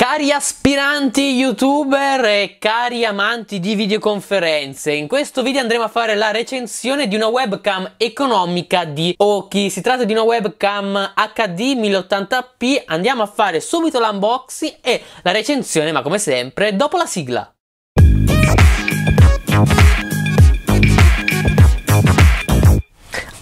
Cari aspiranti youtuber e cari amanti di videoconferenze, in questo video andremo a fare la recensione di una webcam economica di Oki. Si tratta di una webcam HD 1080p, andiamo a fare subito l'unboxing e la recensione, ma come sempre, dopo la sigla.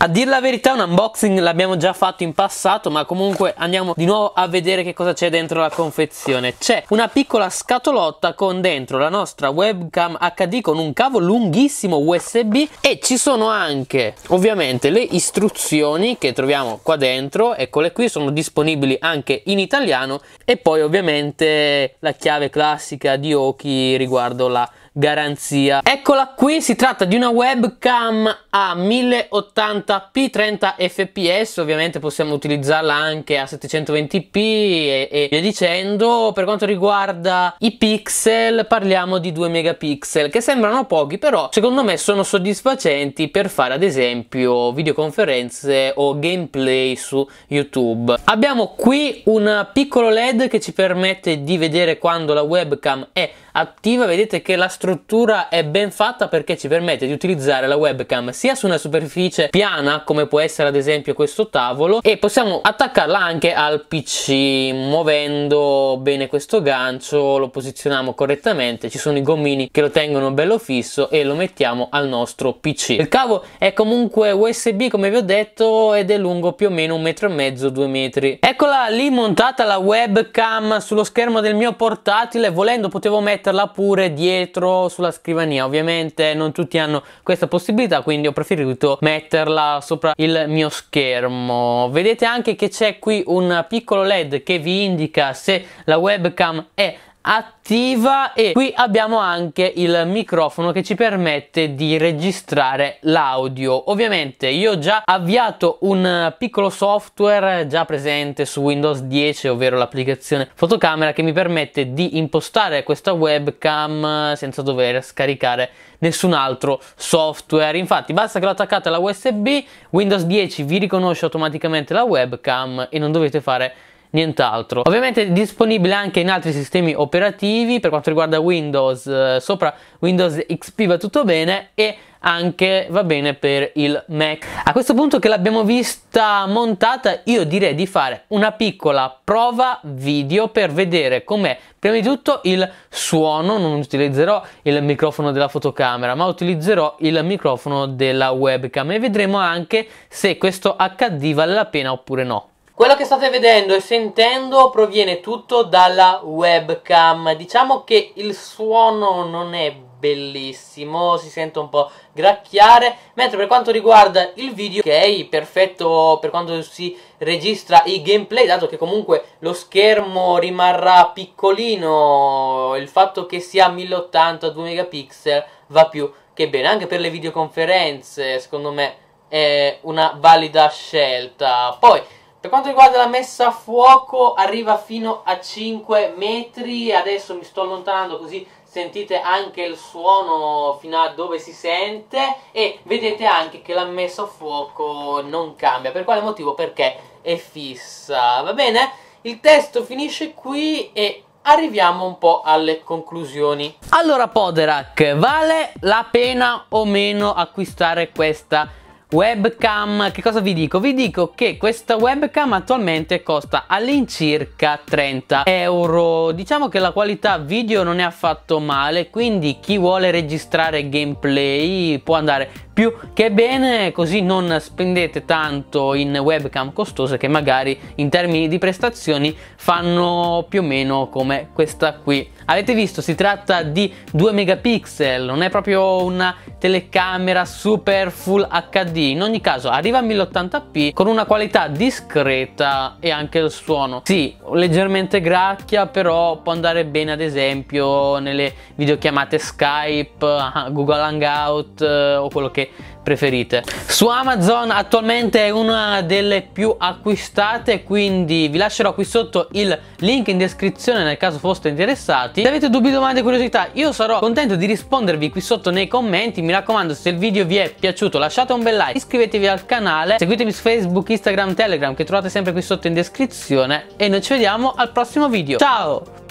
A dir la verità un unboxing l'abbiamo già fatto in passato ma comunque andiamo di nuovo a vedere che cosa c'è dentro la confezione C'è una piccola scatolotta con dentro la nostra webcam HD con un cavo lunghissimo USB E ci sono anche ovviamente le istruzioni che troviamo qua dentro Eccole qui sono disponibili anche in italiano E poi ovviamente la chiave classica di Oki riguardo la garanzia. Eccola qui, si tratta di una webcam a 1080p 30 fps, ovviamente possiamo utilizzarla anche a 720p e, e via dicendo. Per quanto riguarda i pixel parliamo di 2 megapixel che sembrano pochi però secondo me sono soddisfacenti per fare ad esempio videoconferenze o gameplay su YouTube. Abbiamo qui un piccolo LED che ci permette di vedere quando la webcam è attiva vedete che la struttura è ben fatta perché ci permette di utilizzare la webcam sia su una superficie piana come può essere ad esempio questo tavolo e possiamo attaccarla anche al pc muovendo bene questo gancio lo posizioniamo correttamente ci sono i gommini che lo tengono bello fisso e lo mettiamo al nostro pc il cavo è comunque usb come vi ho detto ed è lungo più o meno un metro e mezzo due metri eccola lì montata la webcam sullo schermo del mio portatile volendo potevo mettere metterla pure dietro sulla scrivania ovviamente non tutti hanno questa possibilità quindi ho preferito metterla sopra il mio schermo vedete anche che c'è qui un piccolo led che vi indica se la webcam è attiva e qui abbiamo anche il microfono che ci permette di registrare l'audio. Ovviamente io ho già avviato un piccolo software già presente su Windows 10, ovvero l'applicazione fotocamera che mi permette di impostare questa webcam senza dover scaricare nessun altro software. Infatti basta che lo attaccate alla USB, Windows 10 vi riconosce automaticamente la webcam e non dovete fare nient'altro. Ovviamente è disponibile anche in altri sistemi operativi, per quanto riguarda Windows, eh, sopra Windows XP va tutto bene e anche va bene per il Mac. A questo punto che l'abbiamo vista montata, io direi di fare una piccola prova video per vedere com'è prima di tutto il suono, non utilizzerò il microfono della fotocamera, ma utilizzerò il microfono della webcam e vedremo anche se questo HD vale la pena oppure no. Quello che state vedendo e sentendo proviene tutto dalla webcam. Diciamo che il suono non è bellissimo, si sente un po' gracchiare, mentre per quanto riguarda il video, ok, perfetto per quanto si registra i gameplay, dato che comunque lo schermo rimarrà piccolino, il fatto che sia 1080 2 megapixel va più che bene, anche per le videoconferenze, secondo me è una valida scelta. Poi per quanto riguarda la messa a fuoco arriva fino a 5 metri, adesso mi sto allontanando così sentite anche il suono fino a dove si sente e vedete anche che la messa a fuoco non cambia, per quale motivo? Perché è fissa, va bene? Il testo finisce qui e arriviamo un po' alle conclusioni. Allora Poderac, vale la pena o meno acquistare questa Webcam, che cosa vi dico? Vi dico che questa webcam attualmente costa all'incirca 30 euro. Diciamo che la qualità video non è affatto male, quindi chi vuole registrare gameplay può andare più che bene, così non spendete tanto in webcam costose che magari in termini di prestazioni fanno più o meno come questa qui. Avete visto, si tratta di 2 megapixel, non è proprio una telecamera super full HD, in ogni caso arriva a 1080p con una qualità discreta e anche il suono. Sì, leggermente gracchia, però può andare bene ad esempio nelle videochiamate Skype, Google Hangout eh, o quello che preferite. Su Amazon attualmente è una delle più acquistate, quindi vi lascerò qui sotto il link in descrizione nel caso foste interessati. Se avete dubbi, domande, curiosità, io sarò contento di rispondervi qui sotto nei commenti. Mi raccomando, se il video vi è piaciuto lasciate un bel like, iscrivetevi al canale, seguitemi su Facebook, Instagram, Telegram che trovate sempre qui sotto in descrizione e noi ci vediamo al prossimo video. Ciao!